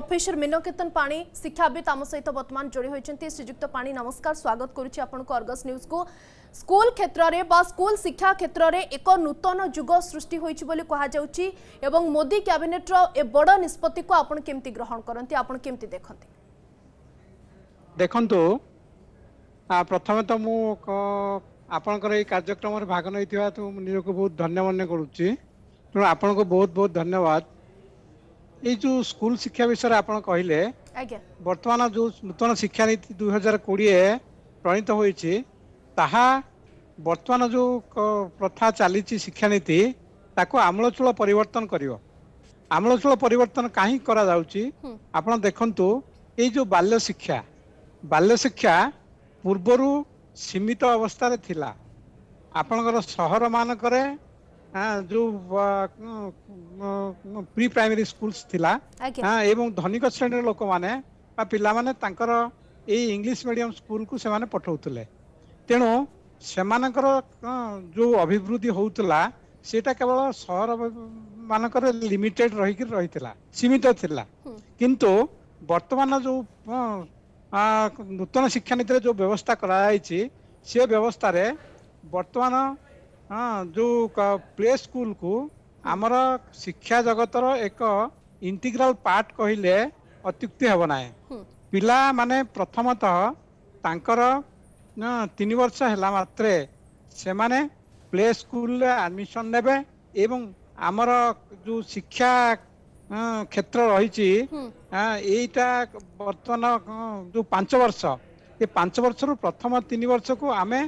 professor Minaketan ପାଣି ଶିକ୍ଷାବିତ୍ ଆମ ସହିତ ବର୍ତ୍ତମାନ ଯୋଡ଼ି ହୋଇଛନ୍ତି ଶ୍ରୀଯୁକ୍ତ ପାଣି ନମସ୍କାର ସ୍ୱାଗତ କରୁଛି ଆପଣଙ୍କୁ ଅର୍ଗସ୍ ନ୍ୟୁଜ୍କୁ ସ୍କୁଲ କ୍ଷେତ୍ରରେ ବା ସ୍କୁଲ ଶିକ୍ଷା କ୍ଷେତ୍ରରେ ଏକ ନୂତନ ଯୁଗ ସୃଷ୍ଟି ହୋଇଛି ବୋଲି କୁହାଯାଉଛି ଏବଂ ମୋଦି କ୍ୟାବିନେଟ୍ର ଏ ବଡ଼ ନିଷ୍ପତ୍ତିକୁ ଆପଣ କେମିତି ଗ୍ରହଣ କରନ୍ତି ଆପଣ କେମିତି ଦେଖନ୍ତି ଦେଖନ୍ତୁ ପ୍ରଥମେ ତ ମୁଁ ଆପଣଙ୍କର ଏଇ କାର୍ଯ୍ୟକ୍ରମରେ ଭାଗ ନେଇଥିବା ନିଜକୁ ବହୁତ ଧନ୍ୟ ମନେ କରୁଛି ତେଣୁ ଆପଣଙ୍କୁ ବହୁତ ବହୁତ ଧନ୍ୟବାଦ এই যে স্কুল শিক্ষা বিষয়ে আপনার কহিলে বর্তমান যে নূতন শিক্ষানীতি দুই হাজার কোড়িয়ে প্রণীত হয়েছে তাহা বর্তমান যে প্রথা চালিছি শিক্ষানীতি তাকে আমূলচূল পরিবর্তন করিব আমূলচূল পরিবর্তন কাহি করা যাচ্ছে আপনার দেখন্তু এই যে বাল্য শিক্ষা বাল্য শিক্ষা পূর্বরু সীমিত অবস্থায় লা আপনার সহর মানকরে ଯୋଉ ପ୍ରି ପ୍ରାଇମେରୀ ସ୍କୁଲ ଥିଲା ଏବଂ ଧନିକ ଶ୍ରେଣୀର ଲୋକମାନେ ବା ପିଲାମାନେ ତାଙ୍କର ଏଇ ଇଂଲିଶ ମିଡ଼ିୟମ ସ୍କୁଲକୁ ସେମାନେ ପଠାଉଥିଲେ ତେଣୁ ସେମାନଙ୍କର ଯୋଉ ଅଭିବୃଦ୍ଧି ହେଉଥିଲା ସେଇଟା କେବଳ ସହର ମାନଙ୍କରେ ଲିମିଟେଡ୍ ରହିକି ରହିଥିଲା ସୀମିତ ଥିଲା କିନ୍ତୁ ବର୍ତ୍ତମାନ ଯୋଉ ନୂତନ ଶିକ୍ଷାନୀତିରେ ଯୋଉ ବ୍ୟବସ୍ଥା କରାଯାଇଛି ସେ ବ୍ୟବସ୍ଥାରେ ବର୍ତ୍ତମାନ ହଁ ଯେଉଁ ପ୍ଲେ ସ୍କୁଲକୁ ଆମର ଶିକ୍ଷା ଜଗତର ଏକ ଇଣ୍ଟିଗ୍ରାଲ ପାର୍ଟ କହିଲେ ଅତ୍ୟୁକ୍ତି ହେବ ନାହିଁ ପିଲାମାନେ ପ୍ରଥମତଃ ତାଙ୍କର ତିନି ବର୍ଷ ହେଲା ମାତ୍ରେ ସେମାନେ ପ୍ଲେ ସ୍କୁଲରେ ଆଡ଼ମିସନ୍ ନେବେ ଏବଂ ଆମର ଯେଉଁ ଶିକ୍ଷା କ୍ଷେତ୍ର ରହିଛି ଏଇଟା ବର୍ତ୍ତମାନ ଯେଉଁ ପାଞ୍ଚ ବର୍ଷ ଏ ପାଞ୍ଚ ବର୍ଷରୁ ପ୍ରଥମ ତିନି ବର୍ଷକୁ ଆମେ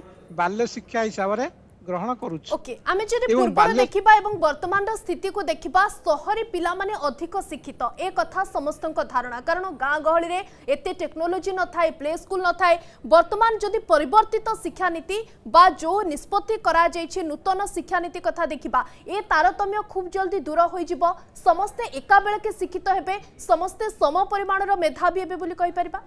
ବାଲ୍ୟ ଶିକ୍ଷା ହିସାବରେ গ্রহণ করুছি ওকে আমি যদি পূর্বর দেখিবা এবং বর্তমানর স্থিতিকু দেখিবা সহরে পিলামানে অধিক শিক্ষিত এ কথা সমস্তଙ୍କ ধারণা কারণ গাঁ গহলিরে এতে টেকনোলোজি নথায় প্লে স্কুল নথায় বর্তমান যদি পরিবর্তিত শিক্ষানীতি বা যে নিষ্পত্তি করা যাইছে নূতন শিক্ষানীতি কথা দেখিবা এ তারতম্য খুব জলদি দূর হয়ে যাব সমস্তে একাবেলকে শিক্ষিত হেবে সমস্তে সম পরিমাণর মেধাবী হেবে বলে কইপারিবা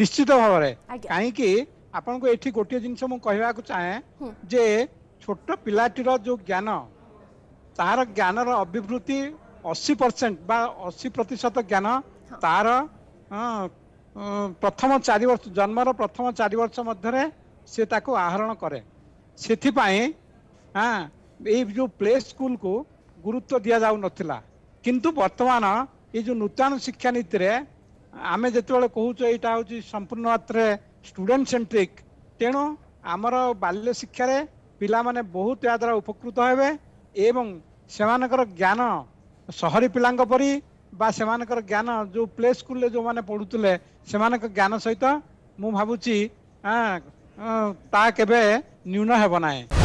নিশ্চিত ভাবে কাইকি ଆପଣଙ୍କୁ ଏଠି ଗୋଟିଏ ଜିନିଷ ମୁଁ କହିବାକୁ ଚାହେଁ ଯେ ଛୋଟ ପିଲାଟିର ଯୋଉ ଜ୍ଞାନ ତାହାର ଜ୍ଞାନର ଅଭିବୃଦ୍ଧି ଅଶୀ ପରସେଣ୍ଟ ବା ଅଶୀ ପ୍ରତିଶତ ଜ୍ଞାନ ତାର ପ୍ରଥମ ଚାରି ବର୍ଷ ଜନ୍ମର ପ୍ରଥମ ଚାରି ବର୍ଷ ମଧ୍ୟରେ ସେ ତାକୁ ଆହରଣ କରେ ସେଥିପାଇଁ ଏଇ ଯେଉଁ ପ୍ଲେ ସ୍କୁଲକୁ ଗୁରୁତ୍ୱ ଦିଆଯାଉନଥିଲା କିନ୍ତୁ ବର୍ତ୍ତମାନ ଏଇ ଯେଉଁ ନୂତନ ଶିକ୍ଷାନୀତିରେ ଆମେ ଯେତେବେଳେ କହୁଛୁ ଏଇଟା ହେଉଛି ସମ୍ପୂର୍ଣ୍ଣ ମାତ୍ରାରେ স্টুডেন্ট সেন্ট্রিক তেণু আমার বাল্য শিক্ষার ପିଲାମାନେ ବହୁତ ଏହାଦ୍ୱାରା ଉପକୃତ ହେବେ ଏବଂ ସେମାନଙ୍କର ଜ୍ଞାନ ସହରୀ ପିଲାଙ୍କ ପରି ବା ସେମାନଙ୍କର ଜ୍ଞାନ ଯେଉଁ ପ୍ଲେ ସ୍କୁଲରେ ଯେଉଁମାନେ ପଢ଼ୁଥିଲେ ସେମାନଙ୍କ ଜ୍ଞାନ ସହିତ ମୁଁ ଭାବୁଛି ତା କେବେ ନ୍ୟୁନ ହେବ ନାହିଁ